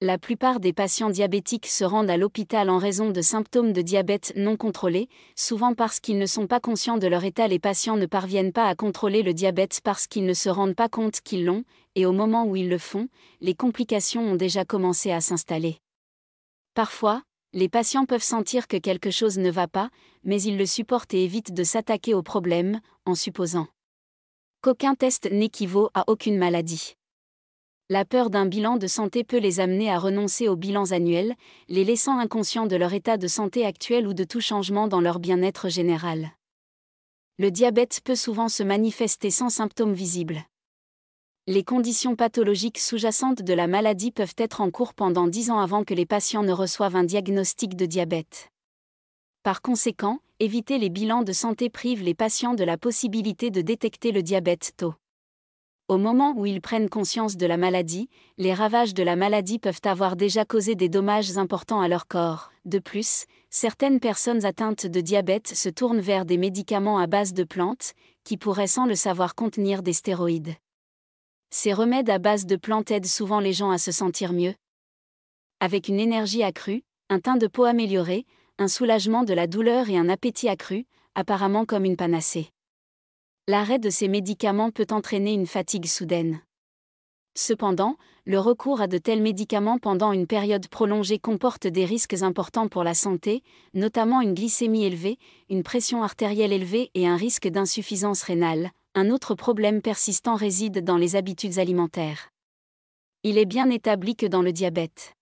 la plupart des patients diabétiques se rendent à l'hôpital en raison de symptômes de diabète non contrôlés, souvent parce qu'ils ne sont pas conscients de leur état. Les patients ne parviennent pas à contrôler le diabète parce qu'ils ne se rendent pas compte qu'ils l'ont, et au moment où ils le font, les complications ont déjà commencé à s'installer. Parfois, les patients peuvent sentir que quelque chose ne va pas, mais ils le supportent et évitent de s'attaquer au problème, en supposant qu'aucun test n'équivaut à aucune maladie. La peur d'un bilan de santé peut les amener à renoncer aux bilans annuels, les laissant inconscients de leur état de santé actuel ou de tout changement dans leur bien-être général. Le diabète peut souvent se manifester sans symptômes visibles. Les conditions pathologiques sous-jacentes de la maladie peuvent être en cours pendant 10 ans avant que les patients ne reçoivent un diagnostic de diabète. Par conséquent, éviter les bilans de santé prive les patients de la possibilité de détecter le diabète tôt. Au moment où ils prennent conscience de la maladie, les ravages de la maladie peuvent avoir déjà causé des dommages importants à leur corps. De plus, certaines personnes atteintes de diabète se tournent vers des médicaments à base de plantes, qui pourraient sans le savoir contenir des stéroïdes. Ces remèdes à base de plantes aident souvent les gens à se sentir mieux. Avec une énergie accrue, un teint de peau amélioré, un soulagement de la douleur et un appétit accru, apparemment comme une panacée l'arrêt de ces médicaments peut entraîner une fatigue soudaine. Cependant, le recours à de tels médicaments pendant une période prolongée comporte des risques importants pour la santé, notamment une glycémie élevée, une pression artérielle élevée et un risque d'insuffisance rénale. Un autre problème persistant réside dans les habitudes alimentaires. Il est bien établi que dans le diabète,